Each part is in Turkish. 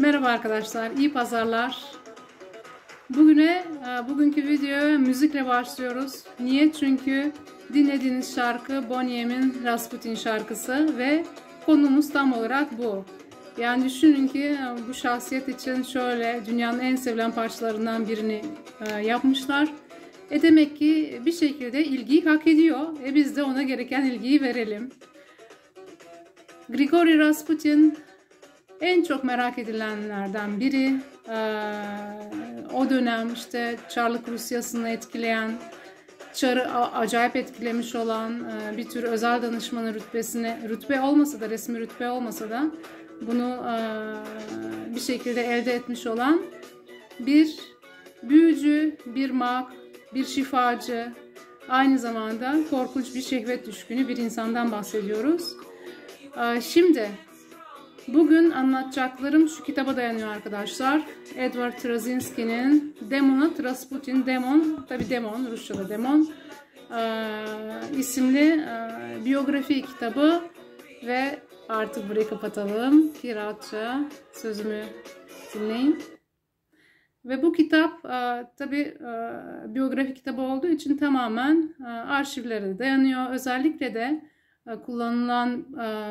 Merhaba arkadaşlar, iyi pazarlar. Bugüne, e, bugünkü video müzikle başlıyoruz. Niye? Çünkü dinlediğiniz şarkı Boniemin Rasputin şarkısı ve konumuz tam olarak bu. Yani düşünün ki e, bu şahsiyet için şöyle dünyanın en sevilen parçalarından birini e, yapmışlar. E demek ki bir şekilde ilgiyi hak ediyor. E biz de ona gereken ilgiyi verelim. Grigori Rasputin en çok merak edilenlerden biri o dönem işte Çarlık Rusyası'nı etkileyen, Çar'ı acayip etkilemiş olan bir tür özel danışmanı rütbesine, rütbe olmasa da resmi rütbe olmasa da bunu bir şekilde elde etmiş olan bir büyücü, bir mag, bir şifacı, aynı zamanda korkunç bir şehvet düşkünü bir insandan bahsediyoruz. Şimdi Bugün anlatacaklarım şu kitaba dayanıyor arkadaşlar. Edward Trazinski'nin Demonu, Trasputin Demon, tabi Demon, Rusça'da Demon e, isimli e, biyografi kitabı ve artık burayı kapatalım ki rahatça sözümü dinleyin. Ve bu kitap e, tabi e, biyografi kitabı olduğu için tamamen e, arşivlere dayanıyor. Özellikle de kullanılan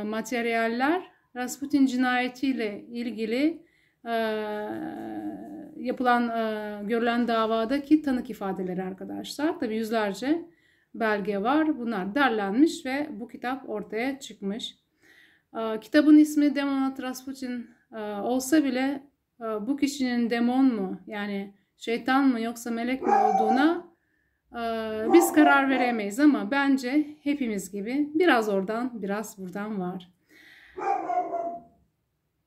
materyaller Rasputin cinayetiyle ilgili e, yapılan e, görülen davadaki tanık ifadeleri arkadaşlar. Tabi yüzlerce belge var. Bunlar derlenmiş ve bu kitap ortaya çıkmış. E, kitabın ismi Demonat Rasputin e, olsa bile e, bu kişinin demon mu yani şeytan mı yoksa melek mi olduğuna biz karar veremeyiz ama bence hepimiz gibi biraz oradan biraz buradan var.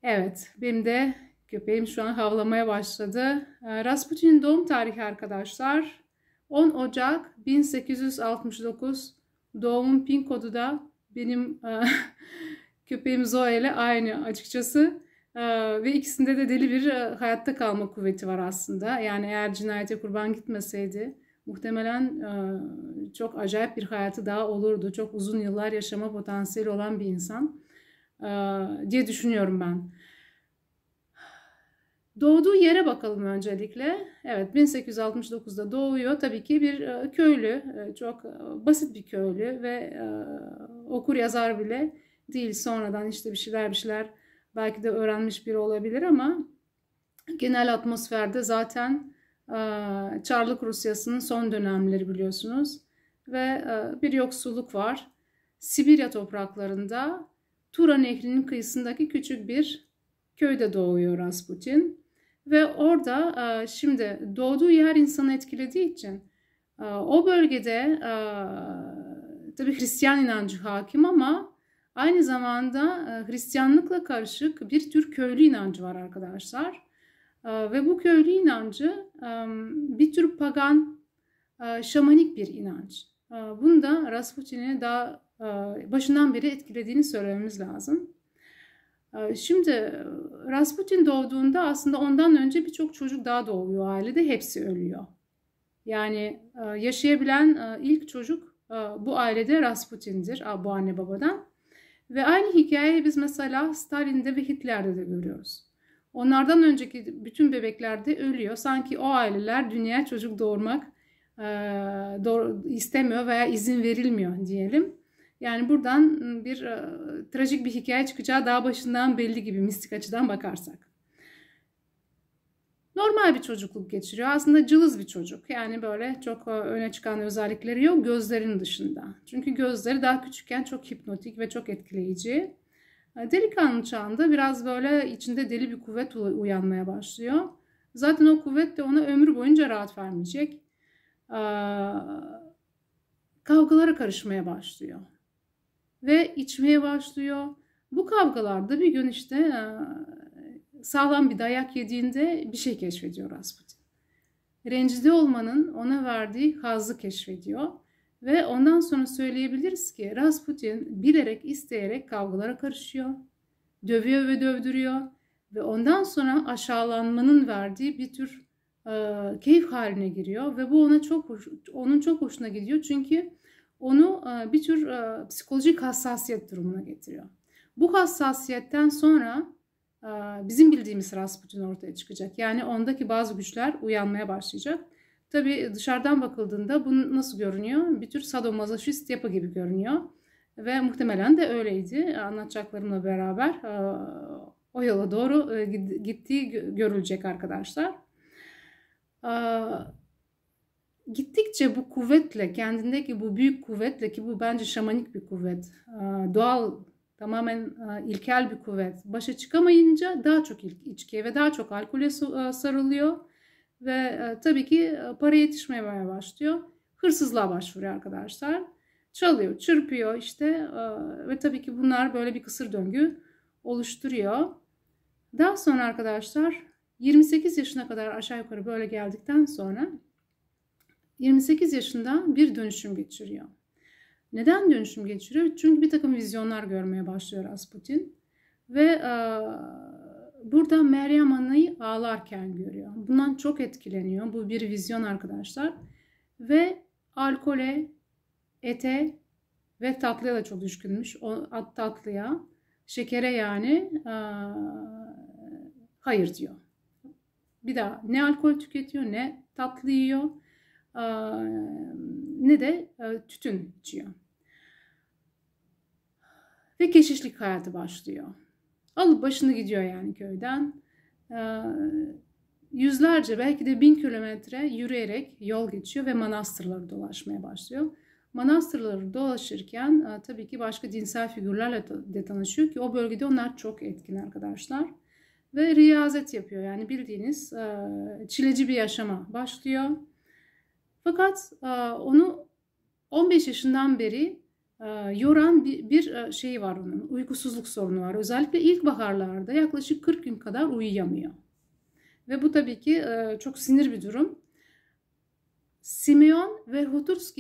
Evet benim de köpeğim şu an havlamaya başladı. Ee, Rasputin'in doğum tarihi arkadaşlar 10 Ocak 1869 doğumun pin kodu da benim e, köpeğim Zoe ile aynı açıkçası. Ee, ve ikisinde de deli bir e, hayatta kalma kuvveti var aslında. Yani eğer cinayete kurban gitmeseydi muhtemelen e, çok acayip bir hayatı daha olurdu. Çok uzun yıllar yaşama potansiyeli olan bir insan. E, diye düşünüyorum ben. Doğduğu yere bakalım öncelikle. Evet 1869'da doğuyor. Tabii ki bir e, köylü, e, çok basit bir köylü ve okur yazar bile değil. Sonradan işte bir şeyler bir şeyler belki de öğrenmiş biri olabilir ama genel atmosferde zaten Çarlık Rusyası'nın son dönemleri biliyorsunuz. Ve bir yoksulluk var. Sibirya topraklarında Tura Nehri'nin kıyısındaki küçük bir köyde doğuyor Rasputin. Ve orada e, şimdi doğduğu yer insanı etkilediği için e, o bölgede e, tabi Hristiyan inancı hakim ama aynı zamanda Hristiyanlıkla karışık bir tür köylü inancı var arkadaşlar. Ve bu köylü inancı bir tür pagan, şamanik bir inanç. Bunu da Rasputin'i daha e, başından beri etkilediğini söylememiz lazım. E, şimdi e, Rasputin doğduğunda aslında ondan önce birçok çocuk daha doğuyor ailede hepsi ölüyor. Yani yaşayabilen ilk çocuk bu ailede Rasputin'dir bu anne babadan. Ve aynı hikayeyi biz mesela Stalin'de ve Hitler'de de görüyoruz. Onlardan önceki bütün bebekler de ölüyor. Sanki o aileler dünyaya çocuk doğurmak istemiyor veya izin verilmiyor diyelim. Yani buradan ıı, bir ıı, trajik bir hikaye çıkacağı daha başından belli gibi mistik açıdan bakarsak. Normal bir çocukluk geçiriyor. Aslında cılız bir çocuk. Yani böyle çok ıı, öne çıkan özellikleri yok gözlerin dışında. Çünkü gözleri daha küçükken çok hipnotik ve çok etkileyici. Delikanlı çağında biraz böyle içinde deli bir kuvvet uyanmaya başlıyor. Zaten o kuvvet de ona ömür boyunca rahat vermeyecek. Kavgalara karışmaya başlıyor ve içmeye başlıyor. Bu kavgalarda bir gün işte e, sağlam bir dayak yediğinde bir şey keşfediyor Rasputin. Rencide olmanın ona verdiği hazzı keşfediyor. Ve ondan sonra söyleyebiliriz ki Rasputin bilerek isteyerek kavgalara karışıyor. Dövüyor ve dövdürüyor. Ve ondan sonra aşağılanmanın verdiği bir tür e, keyif haline giriyor. Ve bu ona çok hoş, onun çok hoşuna gidiyor. Çünkü onu e, bir tür e, psikolojik hassasiyet durumuna getiriyor. Bu hassasiyetten sonra e, bizim bildiğimiz Rasputin ortaya çıkacak. Yani ondaki bazı güçler uyanmaya başlayacak. Tabii dışarıdan bakıldığında bu nasıl görünüyor? Bir tür sadomazoşist yapı gibi görünüyor. Ve muhtemelen de öyleydi. Anlatacaklarımla beraber o yola doğru gittiği görülecek arkadaşlar gittikçe bu kuvvetle kendindeki bu büyük kuvvetle ki bu bence şamanik bir kuvvet e, doğal tamamen e, ilkel bir kuvvet başa çıkamayınca daha çok içkiye ve daha çok alkole e, sarılıyor ve tabii ki para yetişmemeye başlıyor hırsızlığa başvuruyor arkadaşlar çalıyor çırpıyor işte ve tabii ki bunlar böyle bir kısır döngü oluşturuyor daha sonra arkadaşlar 28 yaşına kadar aşağı yukarı böyle geldikten sonra 28 yaşında bir dönüşüm geçiriyor. Neden dönüşüm geçiriyor? Çünkü bir takım vizyonlar görmeye başlıyor Rasputin. Ve e, burada Meryem Ana'yı ağlarken görüyor. Bundan çok etkileniyor. Bu bir vizyon arkadaşlar. Ve alkole, ete ve tatlıya da çok düşkünmüş. O, at tatlıya, şekere yani e, hayır diyor. Bir daha ne alkol tüketiyor ne tatlı yiyor. Ee, ne de e, tütün içiyor. Ve keşişlik hayatı başlıyor. Alıp başını gidiyor yani köyden. Ee, yüzlerce belki de bin kilometre yürüyerek yol geçiyor ve manastırları dolaşmaya başlıyor. Manastırları dolaşırken e, tabii ki başka dinsel figürlerle de tanışıyor ki o bölgede onlar çok etkin arkadaşlar. Ve riyazet yapıyor yani bildiğiniz e, çileci bir yaşama başlıyor fakat e, onu 15 yaşından beri e, yoran bir şey var onun. Uykusuzluk sorunu var. Özellikle ilkbaharlarda yaklaşık 40 gün kadar uyuyamıyor. Ve bu tabii ki çok sinir bir durum. Simeon ve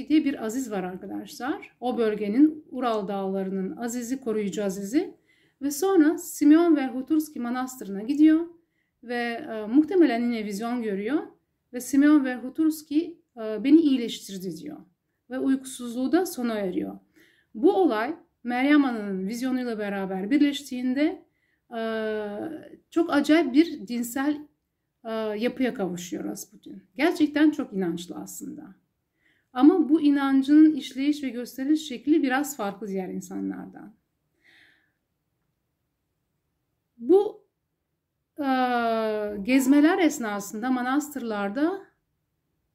diye bir aziz var arkadaşlar. O bölgenin Ural dağlarının azizi, koruyucu azizi. Ve sonra Simeon ve manastırına gidiyor ve e, muhtemelen yine vizyon görüyor. Ve Simeon ve e, beni iyileştirdi diyor. Ve uykusuzluğu da sona eriyor. Bu olay Meryem Ana'nın vizyonuyla beraber birleştiğinde e, çok acayip bir dinsel e, yapıya kavuşuyor Rasputin. Gerçekten çok inançlı aslında. Ama bu inancının işleyiş ve gösteriliş şekli biraz farklı diğer insanlardan. Bu e, gezmeler esnasında manastırlarda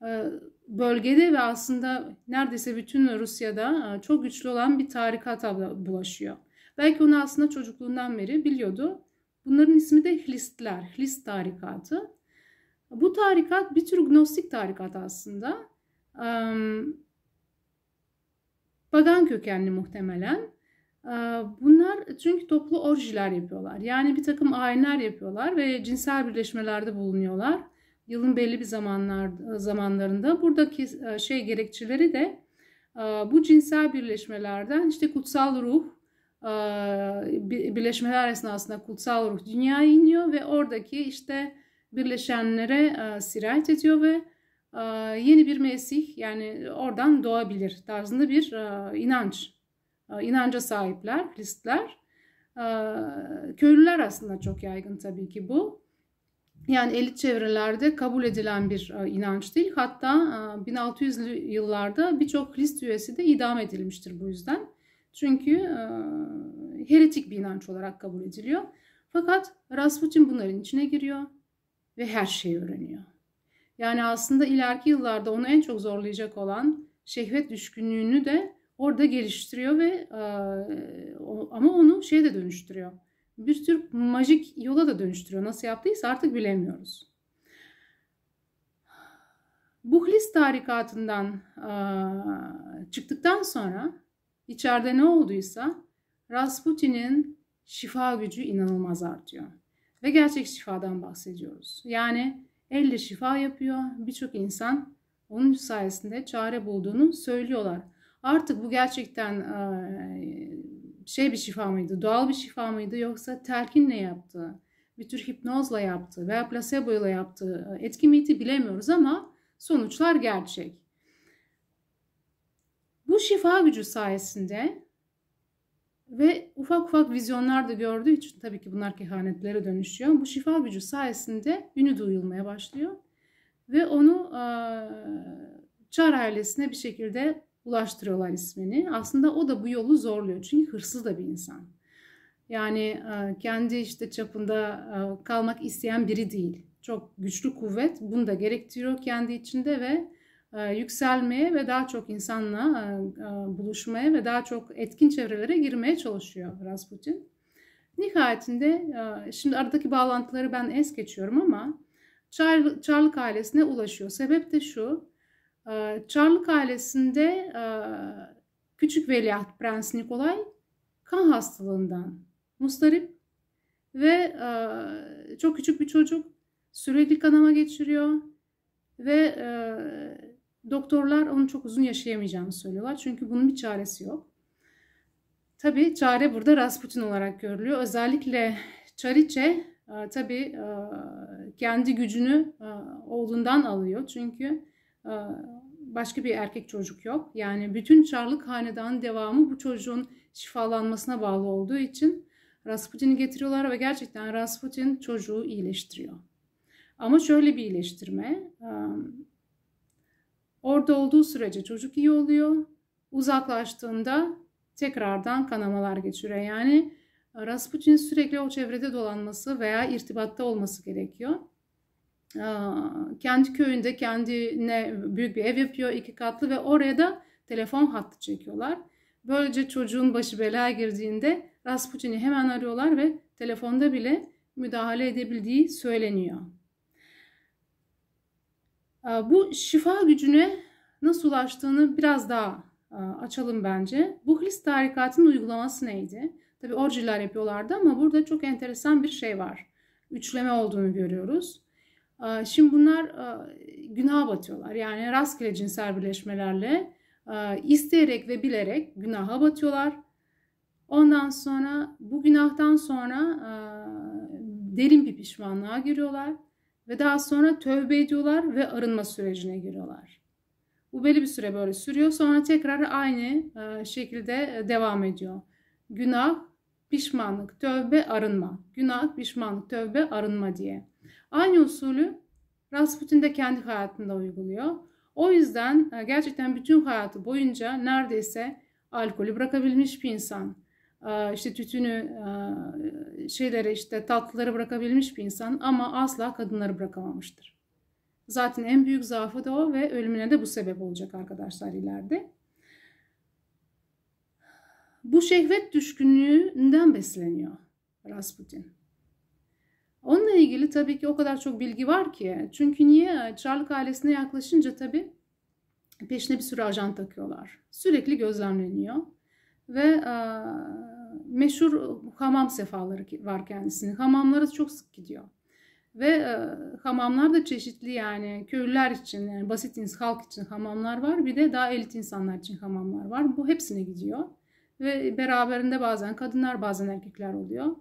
ee, bölgede ve aslında neredeyse bütün Rusya'da e, çok güçlü olan bir tarikata bulaşıyor. Belki onu aslında çocukluğundan beri biliyordu. Bunların ismi de Hlistler, Hlist tarikatı. Bu tarikat bir tür gnostik tarikat aslında. Pagan kökenli muhtemelen. Ee, bunlar çünkü toplu orjiler yapıyorlar. Yani bir takım ayinler yapıyorlar ve cinsel birleşmelerde bulunuyorlar yılın belli bir zamanlar e, zamanlarında buradaki e, şey gerekçeleri de e, bu cinsel birleşmelerden işte kutsal ruh birleşmeler esnasında kutsal ruh dünyaya iniyor ve oradaki işte birleşenlere sirayet ediyor ve yeni bir Mesih yani oradan doğabilir tarzında bir inanç inanca sahipler listler köylüler aslında çok yaygın tabii ki bu yani elit çevrelerde kabul edilen bir e, inanç değil. Hatta 1600'lü e, yıllarda birçok Hrist üyesi de idam edilmiştir bu yüzden. Çünkü e, heretik bir inanç olarak kabul ediliyor. Fakat Rasputin bunların içine giriyor ve her şeyi öğreniyor. Yani aslında ileriki yıllarda onu en çok zorlayacak olan şehvet düşkünlüğünü de orada geliştiriyor ve ama onu şeye de dönüştürüyor bir tür majik yola da dönüştürüyor. Nasıl yaptıysa artık bilemiyoruz. Buhlis tarikatından çıktıktan sonra içeride ne olduysa Rasputin'in şifa gücü inanılmaz artıyor. Ve gerçek şifadan bahsediyoruz. Yani elle şifa yapıyor. Birçok insan onun sayesinde çare bulduğunu söylüyorlar. Artık bu gerçekten şey bir şifa mıydı, doğal bir şifa mıydı yoksa telkinle yaptığı, bir tür hipnozla yaptığı veya placebo ile yaptığı etki miydi bilemiyoruz ama sonuçlar gerçek. Bu şifa gücü sayesinde ve ufak ufak vizyonlar da gördüğü için tabii ki bunlar kehanetlere dönüşüyor. Bu şifa gücü sayesinde ünü duyulmaya başlıyor. Ve onu e, Çar ailesine bir şekilde ulaştırıyorlar ismini. Aslında o da bu yolu zorluyor. Çünkü hırsız da bir insan. Yani e, kendi işte çapında e, kalmak isteyen biri değil. Çok güçlü kuvvet bunu da gerektiriyor kendi içinde ve e, yükselmeye ve daha çok insanla buluşmaya ve daha çok etkin çevrelere girmeye çalışıyor Rasputin. Nihayetinde şimdi aradaki bağlantıları ben es geçiyorum ama Çarlık ailesine ulaşıyor. Sebep de şu ee, Çarmık ailesinde e, küçük veliaht Prens Nikolay kan hastalığından mustarip ve e, çok küçük bir çocuk sürekli kanama geçiriyor ve e, doktorlar onu çok uzun yaşayamayacağını söylüyorlar. Çünkü bunun bir çaresi yok. Tabii çare burada Rasputin olarak görülüyor. Özellikle Çariçe tabii kendi gücünü oğlundan alıyor. Çünkü başka bir erkek çocuk yok. Yani bütün Çarlık Hanedanı devamı bu çocuğun şifalanmasına bağlı olduğu için Rasputin'i getiriyorlar ve gerçekten Rasputin çocuğu iyileştiriyor. Ama şöyle bir iyileştirme. Orada olduğu sürece çocuk iyi oluyor. Uzaklaştığında tekrardan kanamalar geçiriyor. Yani Rasputin sürekli o çevrede dolanması veya irtibatta olması gerekiyor kendi köyünde kendine büyük bir ev yapıyor iki katlı ve oraya da telefon hattı çekiyorlar. Böylece çocuğun başı belaya girdiğinde Rasputin'i hemen arıyorlar ve telefonda bile müdahale edebildiği söyleniyor. Bu şifa gücüne nasıl ulaştığını biraz daha açalım bence. Buhlis tarikatının uygulaması neydi? Tabi orciler yapıyorlardı ama burada çok enteresan bir şey var. Üçleme olduğunu görüyoruz. Ee, şimdi bunlar e, günaha batıyorlar. Yani rastgele cinsel birleşmelerle e, isteyerek ve bilerek günaha batıyorlar. Ondan sonra bu günahtan sonra e, derin bir pişmanlığa giriyorlar ve daha sonra tövbe ediyorlar ve arınma sürecine giriyorlar. Bu belli bir süre böyle sürüyor. Sonra tekrar aynı şekilde devam ediyor. Günah pişmanlık, tövbe, arınma. Günah, pişmanlık, tövbe, arınma diye. Aynı usulü Rasputin de kendi hayatında uyguluyor. O yüzden e, gerçekten bütün hayatı boyunca neredeyse alkolü bırakabilmiş bir insan. E, işte tütünü, e, şeylere işte tatlıları bırakabilmiş bir insan ama asla kadınları bırakamamıştır. Zaten en büyük zaafı da o ve ölümüne de bu sebep olacak arkadaşlar ileride. Bu şehvet düşkünlüğünden besleniyor Rasputin. Onunla ilgili tabii ki o kadar çok bilgi var ki. Çünkü niye? Çarlık ailesine yaklaşınca tabii peşine bir sürü ajan takıyorlar. Sürekli gözlemleniyor. Ve e, meşhur hamam sefaları var kendisinin. Hamamlara çok sık gidiyor. Ve e, hamamlar da çeşitli yani köylüler için, yani basit halk için hamamlar var. Bir de daha elit insanlar için hamamlar var. Bu hepsine gidiyor. Ve beraberinde bazen kadınlar bazen erkekler oluyor.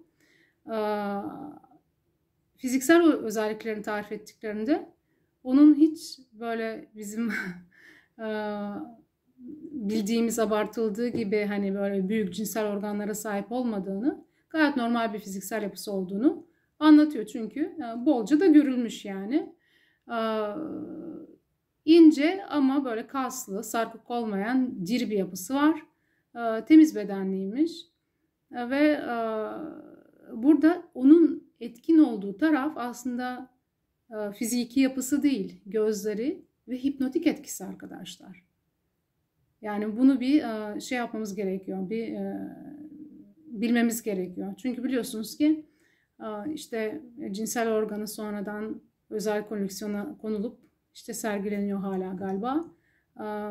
Fiziksel özelliklerini tarif ettiklerinde onun hiç böyle bizim bildiğimiz abartıldığı gibi hani böyle büyük cinsel organlara sahip olmadığını gayet normal bir fiziksel yapısı olduğunu anlatıyor çünkü bolca da görülmüş yani ince ama böyle kaslı sarkık olmayan diri bir yapısı var e, temiz bedenliymiş e, ve e, burada onun etkin olduğu taraf aslında fiziki yapısı değil, gözleri ve hipnotik etkisi arkadaşlar. Yani bunu bir şey yapmamız gerekiyor, bir bilmemiz gerekiyor. Çünkü biliyorsunuz ki işte cinsel organı sonradan özel koleksiyona konulup işte sergileniyor hala galiba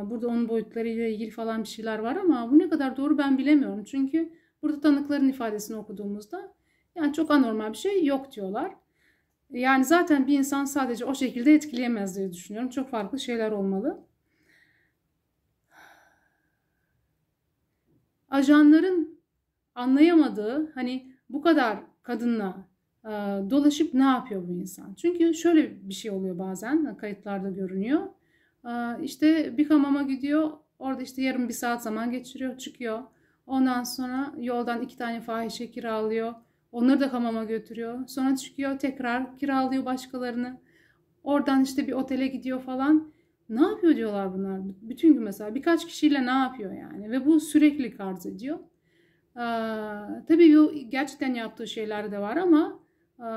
burada onun boyutlarıyla ilgili falan bir şeyler var ama bu ne kadar doğru ben bilemiyorum. Çünkü burada tanıkların ifadesini okuduğumuzda yani çok anormal bir şey yok diyorlar. Yani zaten bir insan sadece o şekilde etkileyemez diye düşünüyorum. Çok farklı şeyler olmalı. Ajanların anlayamadığı hani bu kadar kadınla e, dolaşıp ne yapıyor bu insan? Çünkü şöyle bir şey oluyor bazen kayıtlarda görünüyor ee, işte bir hamama gidiyor. Orada işte yarım bir saat zaman geçiriyor. Çıkıyor. Ondan sonra yoldan iki tane fahişe kiralıyor. Onları da hamama götürüyor. Sonra çıkıyor tekrar kiralıyor başkalarını. Oradan işte bir otele gidiyor falan. Ne yapıyor diyorlar bunlar. Bütün gün mesela birkaç kişiyle ne yapıyor yani. Ve bu sürekli arz ediyor. Ee, tabii bu gerçekten yaptığı şeyler de var ama e,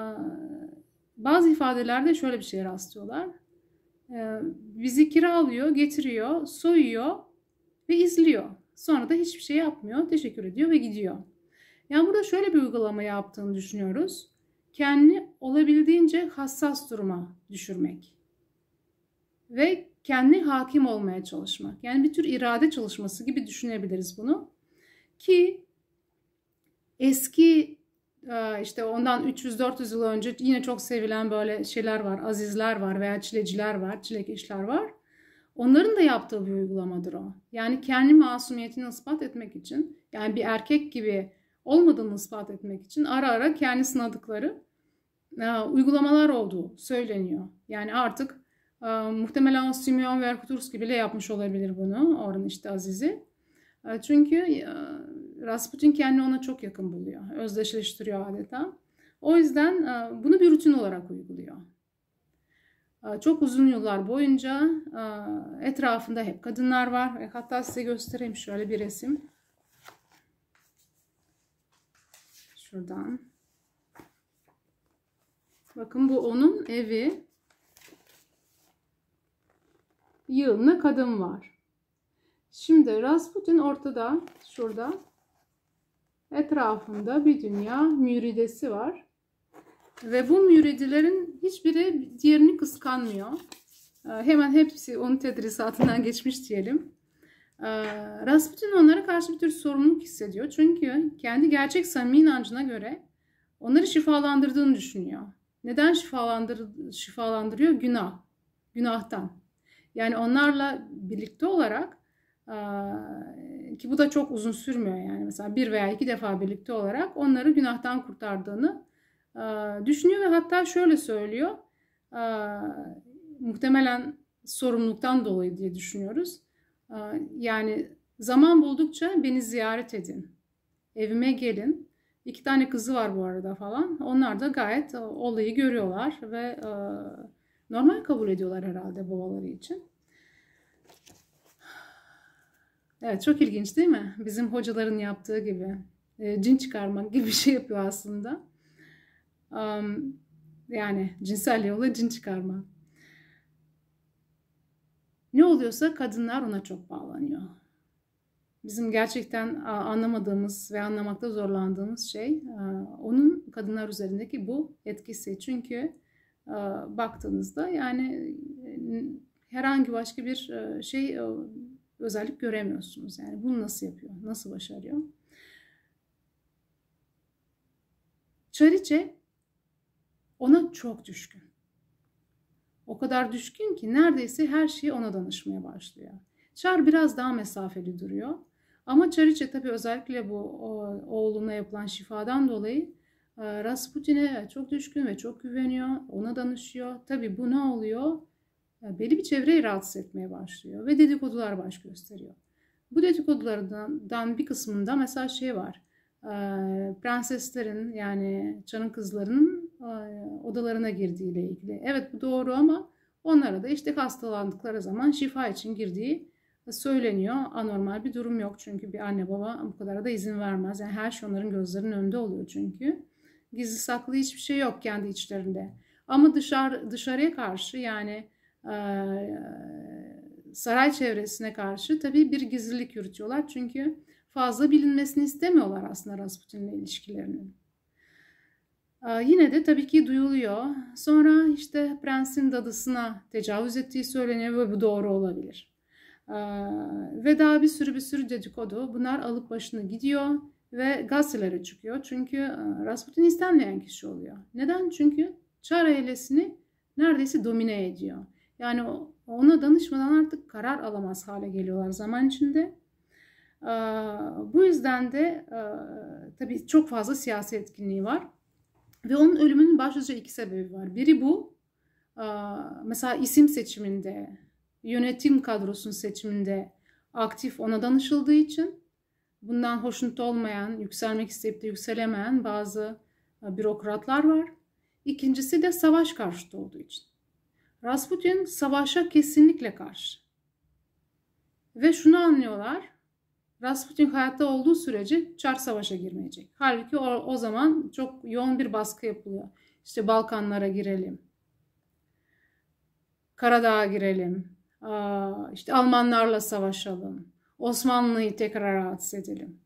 bazı ifadelerde şöyle bir şeye rastlıyorlar. Ee, bizi kiralıyor, getiriyor, soyuyor ve izliyor. Sonra da hiçbir şey yapmıyor, teşekkür ediyor ve gidiyor. Yani burada şöyle bir uygulama yaptığını düşünüyoruz. Kendini olabildiğince hassas duruma düşürmek. Ve kendi hakim olmaya çalışmak. Yani bir tür irade çalışması gibi düşünebiliriz bunu. Ki eski ee, işte ondan 300-400 yıl önce yine çok sevilen böyle şeyler var. Azizler var veya çileciler var, çilek işler var. Onların da yaptığı bir uygulamadır o. Yani kendi masumiyetini ispat etmek için, yani bir erkek gibi olmadığını ispat etmek için ara ara kendi sınadıkları e, uygulamalar olduğu söyleniyor. Yani artık e, muhtemelen Simeon Verkuturski bile yapmış olabilir bunu. Orhan işte Aziz'i. E, çünkü Rasputin kendini ona çok yakın buluyor. Özdeşleştiriyor adeta. O yüzden e, bunu bir rutin olarak uyguluyor. E, çok uzun yıllar boyunca e, etrafında hep kadınlar var. Hatta size göstereyim şöyle bir resim. Şuradan. Bakın bu onun evi. Yığınla kadın var. Şimdi Rasputin ortada şurada Etrafında bir dünya müridesi var. Ve bu müridilerin hiçbiri diğerini kıskanmıyor. Ee, hemen hepsi onun tedrisatından geçmiş diyelim. Ee, Rasputin onlara karşı bir tür sorumluluk hissediyor. Çünkü kendi gerçek samimi inancına göre onları şifalandırdığını düşünüyor. Neden şifalandır, şifalandırıyor? Günah. Günahtan. Yani onlarla birlikte olarak e, ki bu da çok uzun sürmüyor yani mesela bir veya iki defa birlikte olarak onları günahtan kurtardığını e, düşünüyor ve hatta şöyle söylüyor e, muhtemelen sorumluluktan dolayı diye düşünüyoruz e, yani zaman buldukça beni ziyaret edin evime gelin iki tane kızı var bu arada falan onlar da gayet olayı görüyorlar ve e, normal kabul ediyorlar herhalde babaları için. Evet çok ilginç değil mi? Bizim hocaların yaptığı gibi. E, cin çıkarmak gibi bir şey yapıyor aslında. yani cinsel yolla cin çıkarma. Ne oluyorsa kadınlar ona çok bağlanıyor. Bizim gerçekten anlamadığımız ve anlamakta zorlandığımız şey onun kadınlar üzerindeki bu etkisi. Çünkü baktığınızda yani herhangi başka bir e, şey özellik göremiyorsunuz. Yani bunu nasıl yapıyor? Nasıl başarıyor? Çariçe ona çok düşkün. O kadar düşkün ki neredeyse her şeyi ona danışmaya başlıyor. Çar biraz daha mesafeli duruyor. Ama Çariçe tabii özellikle bu oğluna yapılan şifadan dolayı e, Rasputin'e çok düşkün ve çok güveniyor. Ona danışıyor. Tabii bu ne oluyor? belli bir çevreyi rahatsız etmeye başlıyor ve dedikodular baş gösteriyor. Bu dedikodulardan bir kısmında mesela şey var. Prenseslerin yani çanın kızlarının odalarına girdiğiyle ilgili. Evet bu doğru ama onlara da işte hastalandıkları zaman şifa için girdiği söyleniyor. Anormal bir durum yok çünkü bir anne baba bu kadar da izin vermez. Yani her şey onların gözlerinin önünde oluyor çünkü. Gizli saklı hiçbir şey yok kendi içlerinde. Ama dışarı dışarıya karşı yani ee, saray çevresine karşı tabii bir gizlilik yürütüyorlar. Çünkü fazla bilinmesini istemiyorlar aslında Rasputin'le ilişkilerinin. Ee, yine de tabii ki duyuluyor. Sonra işte prensin dadısına tecavüz ettiği söyleniyor ve bu doğru olabilir. Ee, ve daha bir sürü bir sürü dedikodu. Bunlar alıp başını gidiyor ve gazetelere çıkıyor. Çünkü e, Rasputin istenmeyen kişi oluyor. Neden? Çünkü Çar ailesini neredeyse domine ediyor. Yani ona danışmadan artık karar alamaz hale geliyorlar zaman içinde. Ee, bu yüzden de e, tabii çok fazla siyasi etkinliği var. Ve onun ölümünün başlıca iki sebebi var. Biri bu. E, mesela isim seçiminde, yönetim kadrosunun seçiminde aktif ona danışıldığı için bundan hoşnut olmayan, yükselmek isteyip de yükselemeyen bazı e, bürokratlar var. İkincisi de savaş karşıtı olduğu için. Rasputin savaşa kesinlikle karşı. Ve şunu anlıyorlar. Rasputin hayatta olduğu sürece Çar Savaş'a girmeyecek. Halbuki o, o zaman çok yoğun bir baskı yapılıyor. İşte Balkanlara girelim. Karadağ'a girelim. işte Almanlarla savaşalım. Osmanlı'yı tekrar rahatsız edelim.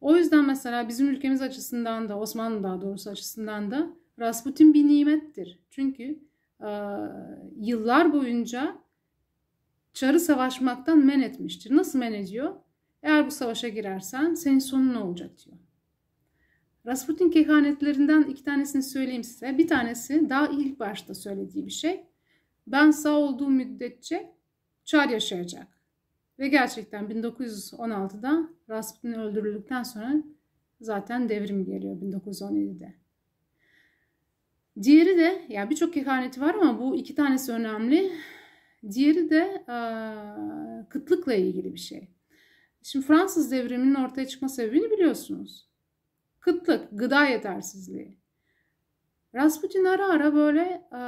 O yüzden mesela bizim ülkemiz açısından da Osmanlı daha doğrusu açısından da Rasputin bir nimettir. Çünkü e, yıllar boyunca çarı savaşmaktan men etmiştir. Nasıl men ediyor? Eğer bu savaşa girersen senin sonun ne olacak diyor. Rasputin kehanetlerinden iki tanesini söyleyeyim size. Bir tanesi daha ilk başta söylediği bir şey. Ben sağ olduğu müddetçe çar yaşayacak. Ve gerçekten 1916'da Rasputin öldürüldükten sonra zaten devrim geliyor 1917'de. Diğeri de yani birçok kehaneti var ama bu iki tanesi önemli. Diğeri de e, kıtlıkla ilgili bir şey. Şimdi Fransız devriminin ortaya çıkma sebebini biliyorsunuz. Kıtlık, gıda yetersizliği. Rasputin ara ara böyle e,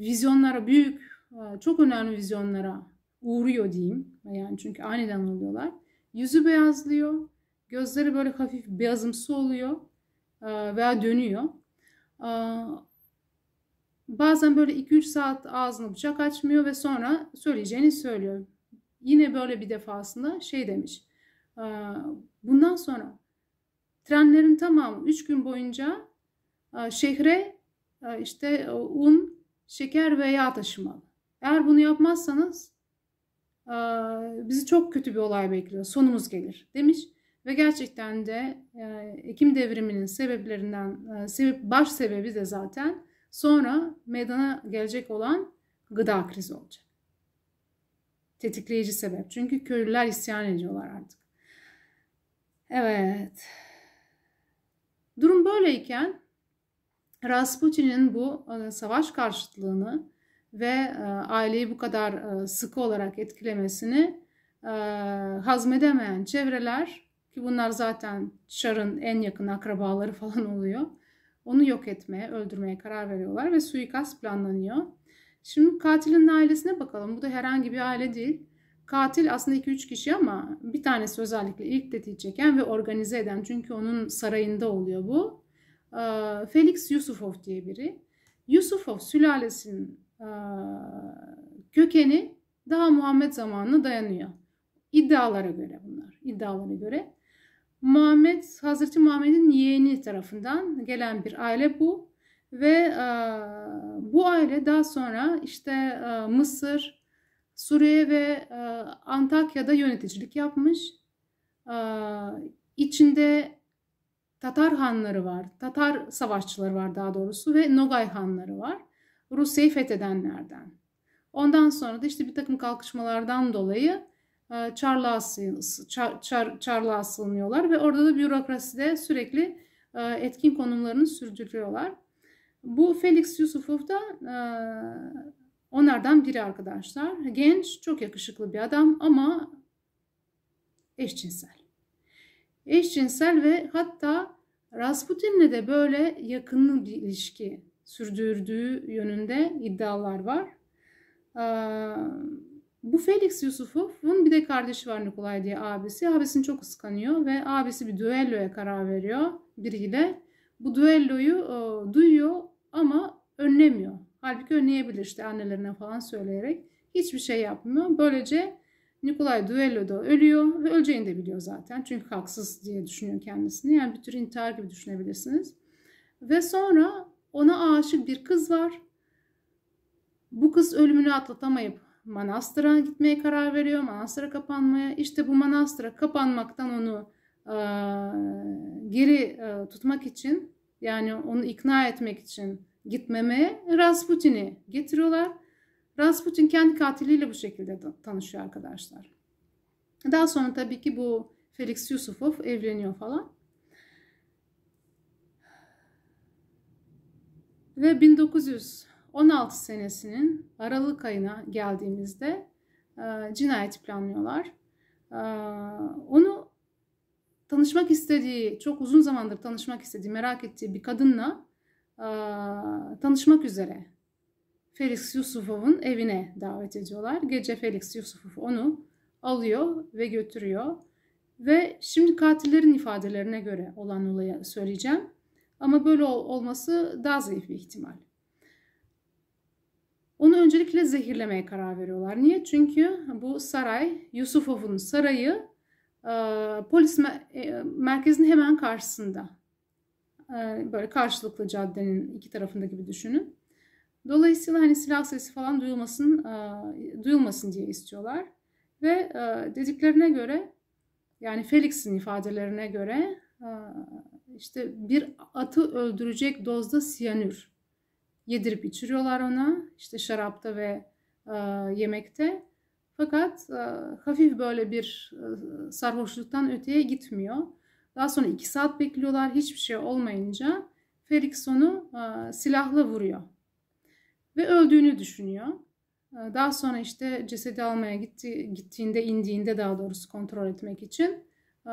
vizyonlara, büyük, e, çok önemli vizyonlara uğruyor diyeyim. Yani çünkü aniden oluyorlar. Yüzü beyazlıyor, gözleri böyle hafif beyazımsı oluyor e, veya dönüyor. Bazen böyle 2-3 saat ağzını bıçak açmıyor ve sonra söyleyeceğini söylüyor. Yine böyle bir defasında şey demiş. Bundan sonra trenlerin tamamı 3 gün boyunca şehre işte un, şeker ve yağ taşımalı. Eğer bunu yapmazsanız bizi çok kötü bir olay bekliyor. Sonumuz gelir demiş. Ve gerçekten de e, Ekim devriminin sebeplerinden, e, sebep, baş sebebi de zaten sonra meydana gelecek olan gıda krizi olacak. Tetikleyici sebep. Çünkü köylüler isyan ediyorlar artık. Evet. Durum böyleyken Rasputin'in bu e, savaş karşıtlığını ve e, aileyi bu kadar e, sıkı olarak etkilemesini hazmedemeyen çevreler ki bunlar zaten Şar'ın en yakın akrabaları falan oluyor. Onu yok etmeye, öldürmeye karar veriyorlar ve suikast planlanıyor. Şimdi katilin ailesine bakalım. Bu da herhangi bir aile değil. Katil aslında 2-3 kişi ama bir tanesi özellikle ilk tetiği çeken ve organize eden. Çünkü onun sarayında oluyor bu. Ee, Felix Yusufov diye biri. Yusufov sülalesinin e, kökeni daha Muhammed zamanına dayanıyor. İddialara göre bunlar. İddialara göre. Muhammed, Hazreti Muhammed'in yeğeni tarafından gelen bir aile bu. Ve e, bu aile daha sonra işte e, Mısır, Suriye ve e, Antakya'da yöneticilik yapmış. E, içinde Tatar hanları var, Tatar savaşçıları var daha doğrusu ve Nogay hanları var. Rusya'yı fethedenlerden. Ondan sonra da işte bir takım kalkışmalardan dolayı ee, çarlığa sığınıyorlar ve orada da bürokraside sürekli e, etkin konumlarını sürdürüyorlar. Bu Felix Yusufov da e, onlardan biri arkadaşlar. Genç, çok yakışıklı bir adam ama eşcinsel. Eşcinsel ve hatta Rasputin'le de böyle yakın bir ilişki sürdürdüğü yönünde iddialar var. Ee, bu Felix Yusuf'un bir de kardeşi var Nikolay diye abisi. Abisini çok ıskanıyor ve abisi bir düelloya karar veriyor biriyle. Bu düelloyu e, duyuyor ama önlemiyor. Halbuki önleyebilir işte annelerine falan söyleyerek. Hiçbir şey yapmıyor. Böylece Nikolay düelloda ölüyor ve öleceğini de biliyor zaten. Çünkü haksız diye düşünüyor kendisini. Yani bir tür intihar gibi düşünebilirsiniz. Ve sonra ona aşık bir kız var. Bu kız ölümünü atlatamayıp manastıra gitmeye karar veriyor. Manastıra kapanmaya. İşte bu manastıra kapanmaktan onu e, geri e, tutmak için yani onu ikna etmek için gitmemeye Rasputin'i getiriyorlar. Rasputin kendi katiliyle bu şekilde tanışıyor arkadaşlar. Daha sonra tabii ki bu Felix Yusufov evleniyor falan. Ve 1900 16 senesinin Aralık ayına geldiğimizde e, cinayeti planlıyorlar. E, onu tanışmak istediği, çok uzun zamandır tanışmak istediği, merak ettiği bir kadınla e, tanışmak üzere Felix Yusufov'un evine davet ediyorlar. Gece Felix Yusufov onu alıyor ve götürüyor. Ve şimdi katillerin ifadelerine göre olan olayı söyleyeceğim. Ama böyle olması daha zayıf bir ihtimal. Onu öncelikle zehirlemeye karar veriyorlar. Niye? Çünkü bu saray, Yusufov'un sarayı e, polis me- e, merkezinin hemen karşısında. E, böyle karşılıklı caddenin iki tarafında gibi düşünün. Dolayısıyla hani silah sesi falan duyulmasın, e, duyulmasın diye istiyorlar. Ve e, dediklerine göre yani Felix'in ifadelerine göre e, işte bir atı öldürecek dozda siyanür yedirip içiriyorlar ona işte şarapta ve e, yemekte. Fakat e, hafif böyle bir e, sarhoşluktan öteye gitmiyor. Daha sonra iki saat bekliyorlar hiçbir şey olmayınca Felix onu e, silahla vuruyor ve öldüğünü düşünüyor. E, daha sonra işte cesedi almaya gitti, gittiğinde indiğinde daha doğrusu kontrol etmek için e,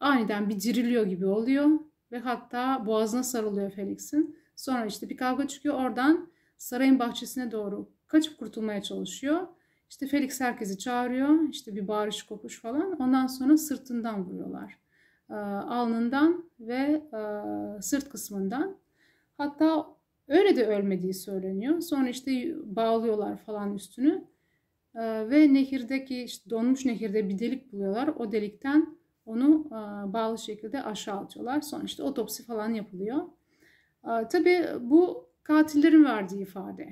aniden bir diriliyor gibi oluyor ve hatta boğazına sarılıyor Felix'in Sonra işte bir kavga çıkıyor oradan sarayın bahçesine doğru kaçıp kurtulmaya çalışıyor. İşte Felix herkesi çağırıyor. İşte bir bağırış kopuş falan. Ondan sonra sırtından vuruyorlar. E, alnından ve e, sırt kısmından. Hatta öyle de ölmediği söyleniyor. Sonra işte bağlıyorlar falan üstünü. E, ve nehirdeki işte donmuş nehirde bir delik buluyorlar. O delikten onu e, bağlı şekilde aşağı atıyorlar. Sonra işte otopsi falan yapılıyor. Ee, tabii bu katillerin verdiği ifade.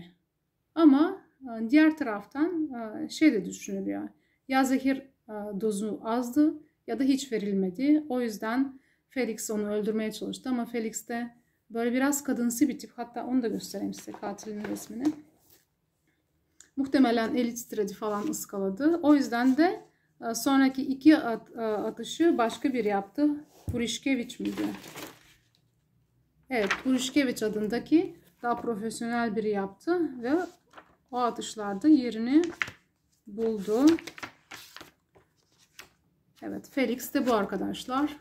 Ama e, diğer taraftan e, şey de düşünülüyor. Ya zehir e, dozu azdı ya da hiç verilmedi. O yüzden Felix onu öldürmeye çalıştı ama Felix de böyle biraz kadınsı bir tip. Hatta onu da göstereyim size katilin resmini. Muhtemelen elit stredi falan ıskaladı. O yüzden de sonraki iki atışı başka bir yaptı. Purişkeviç miydi? Evet Uruşkeviç adındaki daha profesyonel biri yaptı ve o atışlarda yerini buldu. Evet Felix de bu arkadaşlar.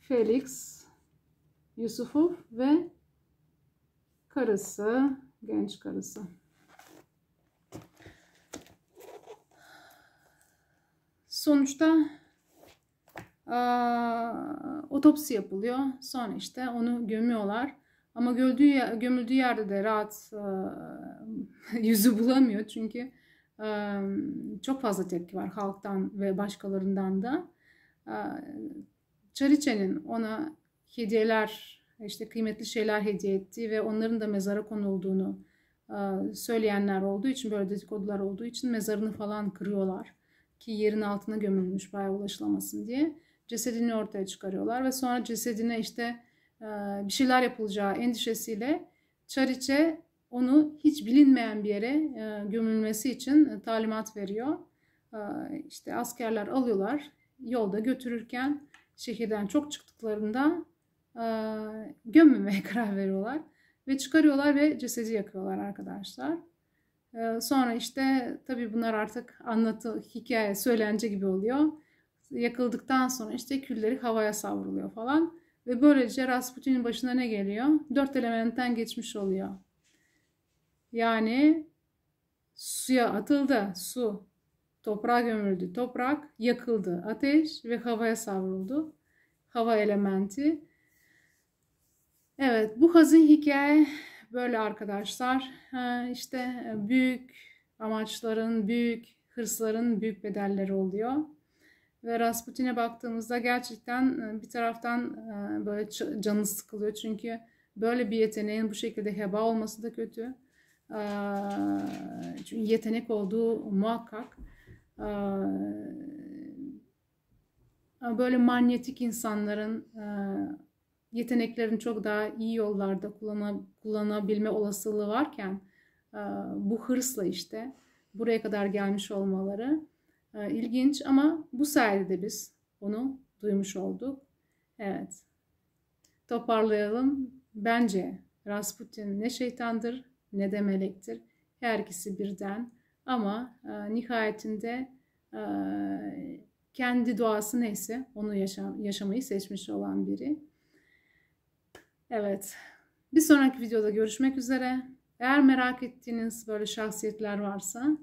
Felix, Yusufov ve karısı, genç karısı. Sonuçta otopsi yapılıyor. Sonra işte onu gömüyorlar. Ama göldüğü, gömüldüğü yerde de rahat ıı, yüzü bulamıyor çünkü ıı, çok fazla tepki var halktan ve başkalarından da. Çariçe'nin ona hediyeler, işte kıymetli şeyler hediye ettiği ve onların da mezara konulduğunu ıı, söyleyenler olduğu için, böyle dedikodular olduğu için mezarını falan kırıyorlar. Ki yerin altına gömülmüş bayağı ulaşılamasın diye cesedini ortaya çıkarıyorlar ve sonra cesedine işte e, bir şeyler yapılacağı endişesiyle Çariç'e onu hiç bilinmeyen bir yere e, gömülmesi için e, talimat veriyor. İşte askerler alıyorlar yolda götürürken şehirden çok çıktıklarında gömmemeye karar veriyorlar ve çıkarıyorlar ve cesedi yakıyorlar arkadaşlar. Sonra işte tabii bunlar artık anlatı, hikaye, söylence gibi oluyor yakıldıktan sonra işte külleri havaya savruluyor falan. Ve böylece Rasputin'in başına ne geliyor? Dört elementten geçmiş oluyor. Yani suya atıldı, su. Toprağa gömüldü, toprak. Yakıldı, ateş ve havaya savruldu. Hava elementi. Evet, bu hazin hikaye böyle arkadaşlar. İşte büyük amaçların, büyük hırsların büyük bedelleri oluyor. Ve Rasputin'e baktığımızda gerçekten e, bir taraftan e, böyle canı sıkılıyor. Çünkü böyle bir yeteneğin bu şekilde heba olması da kötü. Çünkü yetenek olduğu muhakkak. Böyle manyetik insanların yeteneklerin çok daha iyi yollarda kullanabilme olasılığı varken bu hırsla işte buraya kadar gelmiş olmaları ee, ilginç ama bu sayede de biz onu duymuş olduk. Evet. Toparlayalım. Bence Rasputin ne şeytandır ne de melektir. Her ikisi birden ama e, nihayetinde e, kendi doğası neyse onu yaşam, yaşamayı seçmiş olan biri. Evet. Bir sonraki videoda görüşmek üzere. Eğer merak ettiğiniz böyle şahsiyetler varsa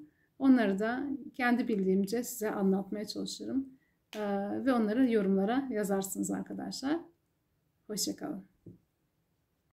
Onları da kendi bildiğimce size anlatmaya çalışırım. Ve onları yorumlara yazarsınız arkadaşlar. Hoşçakalın.